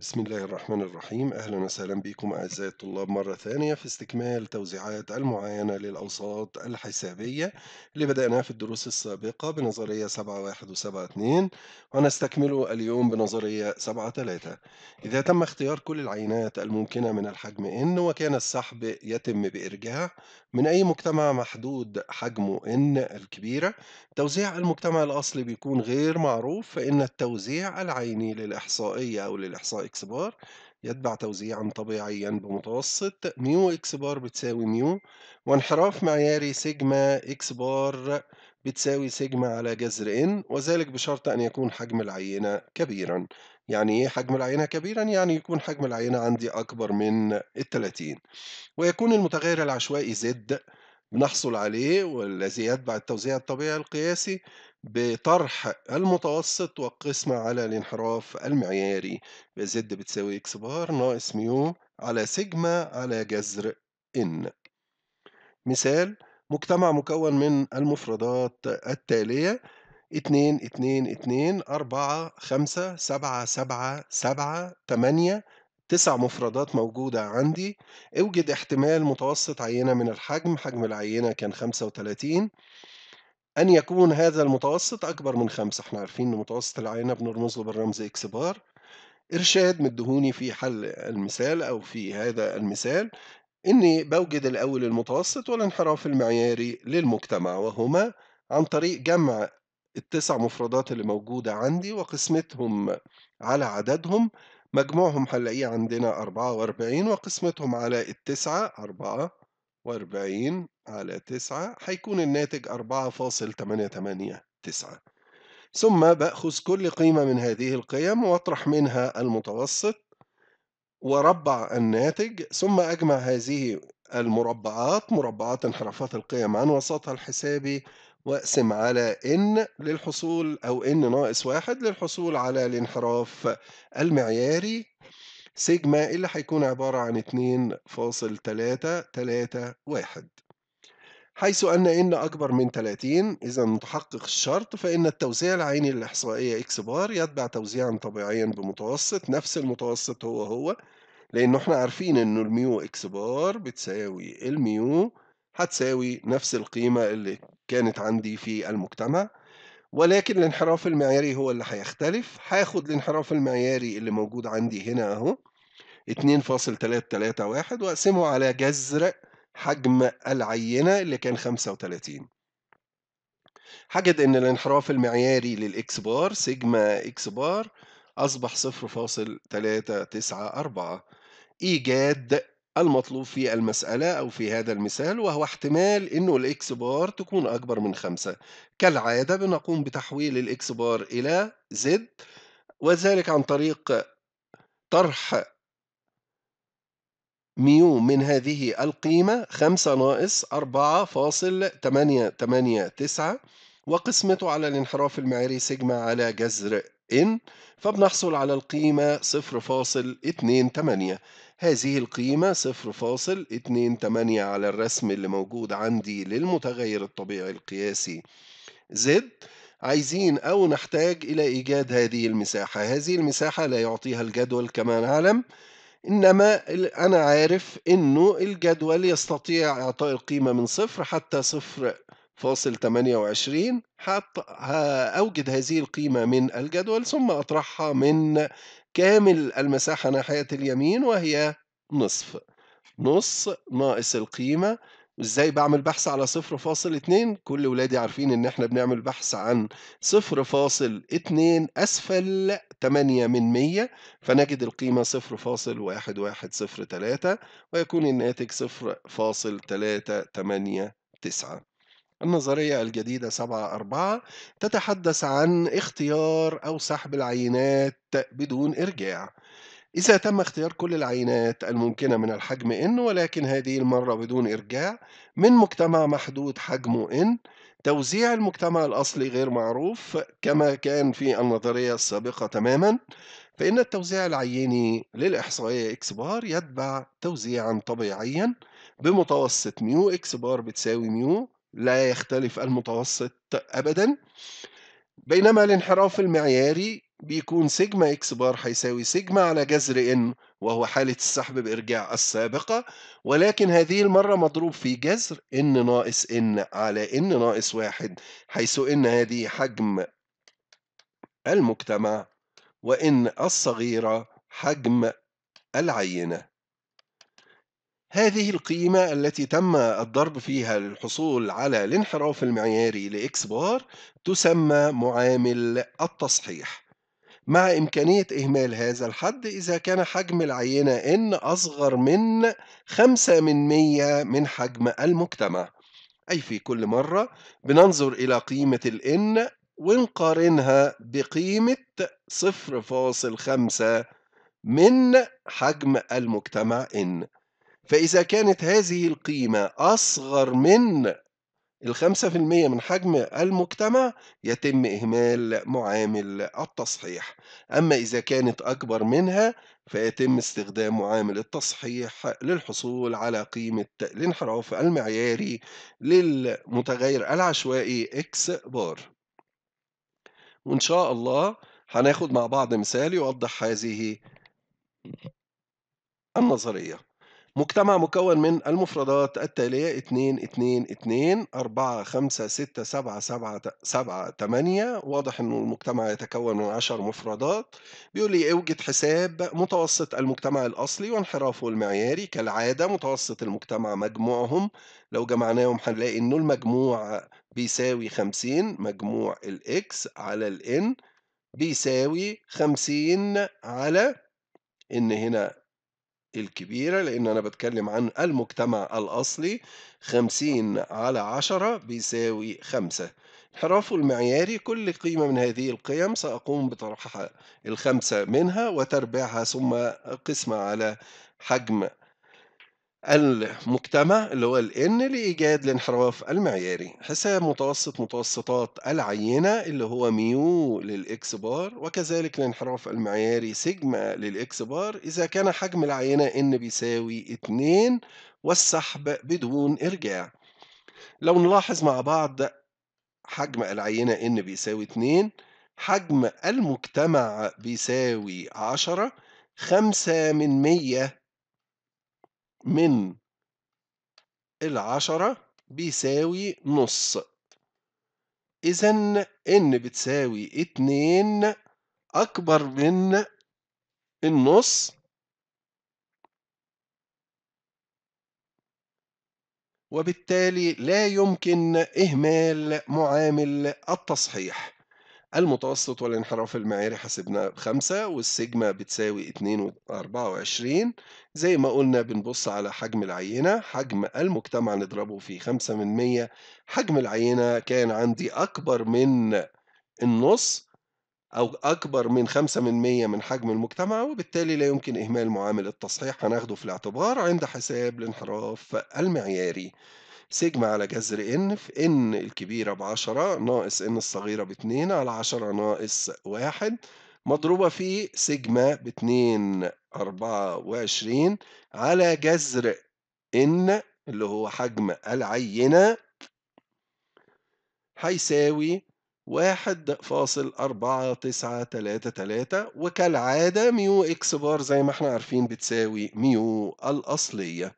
بسم الله الرحمن الرحيم أهلا وسهلا بكم أعزائي الطلاب مرة ثانية في استكمال توزيعات المعاينة للأوساط الحسابية اللي بدأناها في الدروس السابقة بنظرية 7.1 و 7.2 ونستكمل اليوم بنظرية 7.3 إذا تم اختيار كل العينات الممكنة من الحجم N وكان السحب يتم بإرجاع من أي مجتمع محدود حجمه N الكبيرة توزيع المجتمع الأصلي بيكون غير معروف فإن التوزيع العيني للإحصائية أو للإحصائية إكس بار يتبع توزيعا طبيعيا بمتوسط ميو إكس بار بتساوي ميو وانحراف معياري سيجما إكس بار بتساوي سيجما على جذر إن وذلك بشرط أن يكون حجم العينة كبيرا يعني إيه حجم العينة كبيرا؟ يعني يكون حجم العينة عندي أكبر من 30 ويكون المتغير العشوائي زد بنحصل عليه والذي يتبع التوزيع الطبيعي القياسي بطرح المتوسط والقسمة على الانحراف المعياري بزد بتساوي اكس بار ناقص ميو على سيجما على جذر ان مثال مجتمع مكون من المفردات التالية 2 2 2 4 5 7 7 7 8 تسع مفردات موجودة عندي اوجد احتمال متوسط عينة من الحجم حجم العينة كان 35 أن يكون هذا المتوسط أكبر من خمسة احنا عارفين أن متوسط العينة بنرمز له بالرمز إكس بار إرشاد مدهوني في حل المثال أو في هذا المثال إني بوجد الأول المتوسط والانحراف المعياري للمجتمع وهما عن طريق جمع التسع مفردات اللي موجودة عندي وقسمتهم على عددهم مجموعهم هنلاقيه عندنا 44 وقسمتهم على التسعة 44 على 9 هيكون الناتج 4.889 ثم بأخذ كل قيمة من هذه القيم وأطرح منها المتوسط وربع الناتج ثم أجمع هذه المربعات مربعات انحرافات القيم عن وسطها الحسابي وأقسم على n للحصول أو n ناقص واحد للحصول على الانحراف المعياري سيجما اللي هيكون عبارة عن 2.331 حيث أن إن أكبر من 30 إذا متحقق الشرط فإن التوزيع العيني للإحصائية إكس بار يتبع توزيعا طبيعيا بمتوسط نفس المتوسط هو هو لأنه إحنا عارفين إنه الميو إكس بار بتساوي الميو هتساوي نفس القيمة اللي كانت عندي في المجتمع ولكن الانحراف المعياري هو اللي هيختلف هاخد الانحراف المعياري اللي موجود عندي هنا أهو 2.331 وأقسمه على جذر حجم العينة اللي كان 35 حجد إن الانحراف المعياري للإكس بار سيجما إكس بار أصبح 0.394 إيجاد المطلوب في المسألة أو في هذا المثال وهو احتمال إنه الإكس بار تكون أكبر من 5 كالعادة بنقوم بتحويل الإكس بار إلى زد وذلك عن طريق طرح ميو من هذه القيمة 5 ناقص 4.889 وقسمته على الانحراف المعياري سيجما على جذر n فبنحصل على القيمة 0.28 هذه القيمة 0.28 على الرسم اللي موجود عندي للمتغير الطبيعي القياسي زد عايزين أو نحتاج إلى إيجاد هذه المساحة هذه المساحة لا يعطيها الجدول كما نعلم إنما أنا عارف إنه الجدول يستطيع إعطاء القيمة من صفر حتى صفر فاصل 28 حط أوجد هذه القيمة من الجدول ثم أطرحها من كامل المساحة ناحية اليمين وهي نصف نص ناقص القيمة ازاي بعمل بحث على صفر فاصل اتنين كل ولادي عارفين ان احنا بنعمل بحث عن صفر فاصل اتنين اسفل تمانية من مية فنجد القيمة صفر فاصل واحد واحد صفر تلاتة ويكون الناتج صفر فاصل تلاتة تمانية تسعة النظرية الجديدة سبعة أربعة تتحدث عن اختيار أو سحب العينات بدون إرجاع إذا تم اختيار كل العينات الممكنة من الحجم N ولكن هذه المرة بدون إرجاع من مجتمع محدود حجمه N توزيع المجتمع الأصلي غير معروف كما كان في النظرية السابقة تماما فإن التوزيع العيني للإحصائية X بار يتبع توزيعا طبيعيا بمتوسط ميو X بار بتساوي ميو لا يختلف المتوسط أبدا بينما الانحراف المعياري بيكون سيجما اكس بار هيساوي سيجما على جذر ان وهو حالة السحب بإرجاع السابقة ولكن هذه المرة مضروب في جذر ان ناقص ان على ان ناقص واحد حيث ان هذه حجم المجتمع وان الصغيرة حجم العينة هذه القيمة التي تم الضرب فيها للحصول على الانحراف المعياري لإكس بار تسمى معامل التصحيح مع إمكانية إهمال هذا الحد إذا كان حجم العينة N أصغر من 5 من 100 من حجم المجتمع أي في كل مرة بننظر إلى قيمة ال N ونقارنها بقيمة 0.5 من حجم المجتمع N فإذا كانت هذه القيمة أصغر من الخمسة في المية من حجم المجتمع يتم إهمال معامل التصحيح أما إذا كانت أكبر منها فيتم استخدام معامل التصحيح للحصول على قيمة الانحراف المعياري للمتغير العشوائي إكس بار وإن شاء الله هناخد مع بعض مثال يوضح هذه النظرية مجتمع مكون من المفردات التالية 2 2 2 4 5 6 7 7 7 8 واضح إنه المجتمع يتكون من 10 مفردات بيقول لي اوجد حساب متوسط المجتمع الأصلي وانحرافه المعياري كالعادة متوسط المجتمع مجموعهم لو جمعناهم هنلاقي إنه المجموع بيساوي 50 مجموع الإكس على الإن بيساوي 50 على إن هنا الكبيرة لأن أنا بتكلم عن المجتمع الأصلي خمسين على عشرة بيساوي خمسة انحرافه المعياري كل قيمة من هذه القيم سأقوم بطرحها الخمسة منها وتربيعها ثم قسمة على حجم المجتمع اللي هو ال N لإيجاد الانحراف المعياري حساب متوسط متوسطات العينة اللي هو ميو للإكس بار وكذلك الانحراف المعياري سيجما للإكس بار إذا كان حجم العينة N بيساوي 2 والسحب بدون إرجاع لو نلاحظ مع بعض حجم العينة N بيساوي 2 حجم المجتمع بيساوي 10 5 من 100 من العشرة بيساوي نص إذا إن بتساوي اتنين أكبر من النص وبالتالي لا يمكن إهمال معامل التصحيح المتوسط والانحراف المعياري حسبناه بخمسة والسيجما بتساوي اتنين واربعة وعشرين زي ما قلنا بنبص على حجم العينة حجم المجتمع نضربه في خمسة من مية حجم العينة كان عندي أكبر من النص أو أكبر من خمسة من مية من حجم المجتمع وبالتالي لا يمكن إهمال معامل التصحيح هناخده في الاعتبار عند حساب الانحراف المعياري سيجما على جذر ان في ان الكبيرة بعشرة ناقص ان الصغيرة باتنين على عشرة ناقص واحد مضروبة في سيجما باتنين أربعة وعشرين على جذر ان اللي هو حجم العينة هيساوي واحد فاصل أربعة تسعة تلاتة تلاتة وكالعادة ميو إكس بار زي ما احنا عارفين بتساوي ميو الأصلية